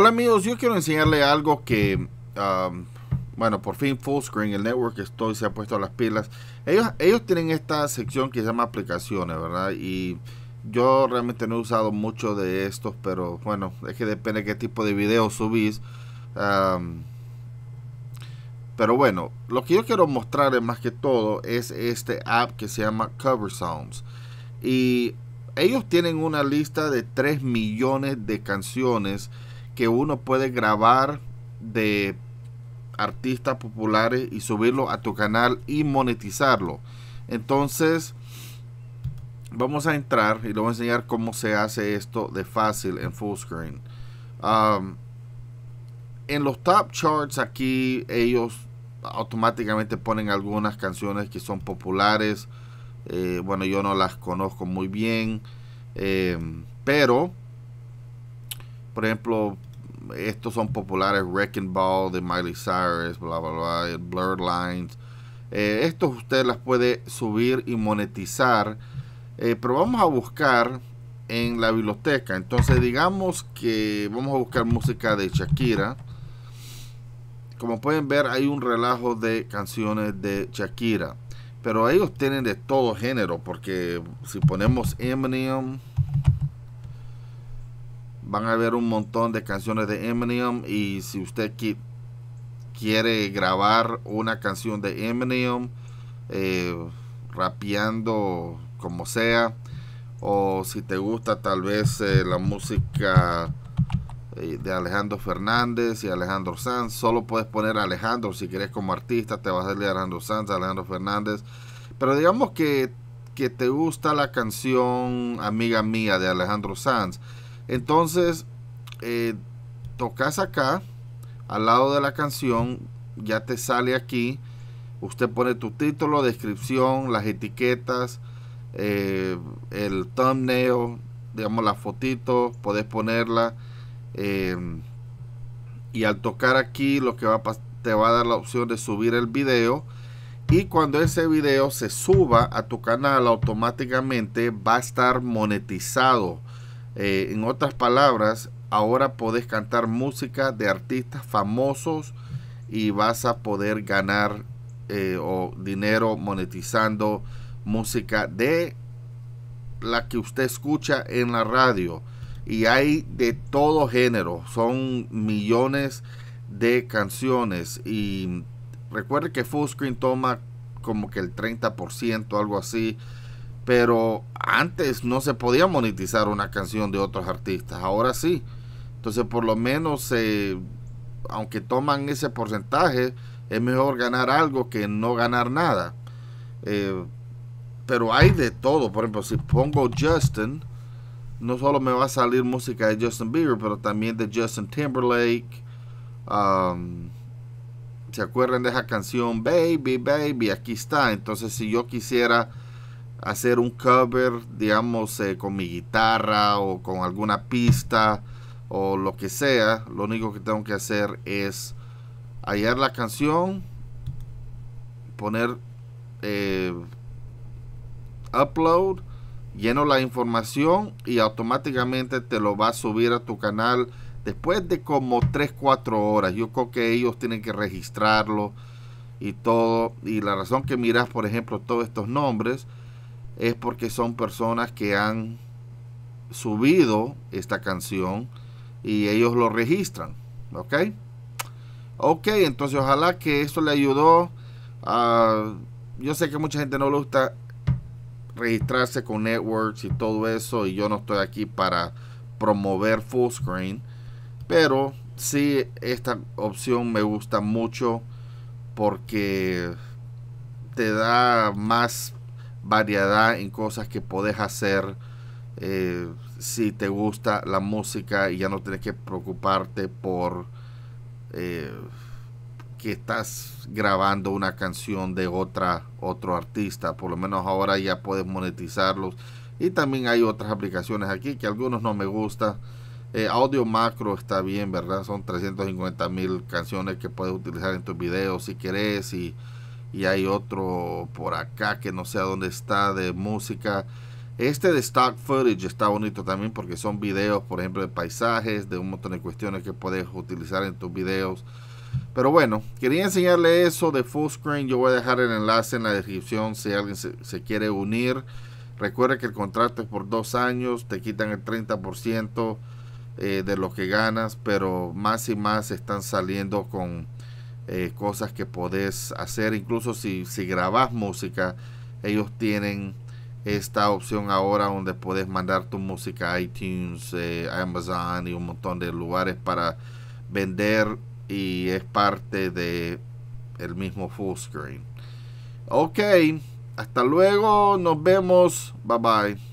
Hola amigos, yo quiero enseñarle algo que, um, bueno, por fin Full Screen, el network estoy, se ha puesto las pilas. Ellos, ellos tienen esta sección que se llama aplicaciones, ¿verdad? Y yo realmente no he usado mucho de estos, pero bueno, es que depende qué tipo de videos subís. Um, pero bueno, lo que yo quiero mostrarles más que todo es este app que se llama Cover Sounds. Y ellos tienen una lista de 3 millones de canciones que uno puede grabar de artistas populares y subirlo a tu canal y monetizarlo. Entonces, vamos a entrar y le voy a enseñar cómo se hace esto de fácil en full screen. Um, en los top charts aquí ellos automáticamente ponen algunas canciones que son populares. Eh, bueno, yo no las conozco muy bien, eh, pero, por ejemplo, estos son populares, Wrecking Ball de Miley Cyrus, bla, bla, bla, Blurred Lines. Eh, estos usted las puede subir y monetizar, eh, pero vamos a buscar en la biblioteca. Entonces digamos que vamos a buscar música de Shakira. Como pueden ver hay un relajo de canciones de Shakira. Pero ellos tienen de todo género, porque si ponemos Eminem, van a ver un montón de canciones de Eminem y si usted quiere grabar una canción de Eminem eh, rapeando como sea o si te gusta tal vez eh, la música eh, de Alejandro Fernández y Alejandro Sanz solo puedes poner Alejandro si quieres como artista te vas a salir Alejandro Sanz Alejandro Fernández pero digamos que que te gusta la canción Amiga Mía de Alejandro Sanz entonces, eh, tocas acá, al lado de la canción, ya te sale aquí. Usted pone tu título, descripción, las etiquetas, eh, el thumbnail, digamos la fotito, podés ponerla. Eh, y al tocar aquí, lo que va te va a dar la opción de subir el video. Y cuando ese video se suba a tu canal, automáticamente va a estar monetizado. Eh, en otras palabras, ahora podés cantar música de artistas famosos y vas a poder ganar eh, o dinero monetizando música de la que usted escucha en la radio. Y hay de todo género, son millones de canciones. Y recuerde que Full toma como que el 30%, algo así, pero antes no se podía monetizar una canción de otros artistas, ahora sí. Entonces por lo menos, eh, aunque toman ese porcentaje, es mejor ganar algo que no ganar nada. Eh, pero hay de todo, por ejemplo, si pongo Justin, no solo me va a salir música de Justin Bieber, pero también de Justin Timberlake. Um, ¿Se acuerdan de esa canción? Baby, baby, aquí está. Entonces si yo quisiera hacer un cover, digamos, eh, con mi guitarra o con alguna pista o lo que sea, lo único que tengo que hacer es hallar la canción, poner eh, upload, lleno la información y automáticamente te lo va a subir a tu canal después de como 3-4 horas. Yo creo que ellos tienen que registrarlo y todo. Y la razón que miras, por ejemplo, todos estos nombres es porque son personas que han subido esta canción y ellos lo registran. ¿Ok? Ok, entonces ojalá que esto le ayudó. A, yo sé que mucha gente no le gusta registrarse con networks y todo eso y yo no estoy aquí para promover full screen pero si esta opción me gusta mucho porque te da más variedad en cosas que podés hacer eh, si te gusta la música y ya no tienes que preocuparte por eh, que estás grabando una canción de otra otro artista por lo menos ahora ya puedes monetizarlos y también hay otras aplicaciones aquí que algunos no me gustan eh, audio macro está bien verdad son 350 mil canciones que puedes utilizar en tus videos si querés y y hay otro por acá que no sé a dónde está de música. Este de stock footage está bonito también porque son videos, por ejemplo, de paisajes, de un montón de cuestiones que puedes utilizar en tus videos. Pero bueno, quería enseñarle eso de full screen. Yo voy a dejar el enlace en la descripción si alguien se, quiere unir. Recuerda que el contrato es por dos años, te quitan el 30% eh, de lo que ganas, pero más y más están saliendo con eh, cosas que podés hacer. Incluso si, si grabás música, ellos tienen esta opción ahora donde puedes mandar tu música a iTunes, eh, Amazon y un montón de lugares para vender y es parte de el mismo full screen. Ok, hasta luego, nos vemos, bye bye.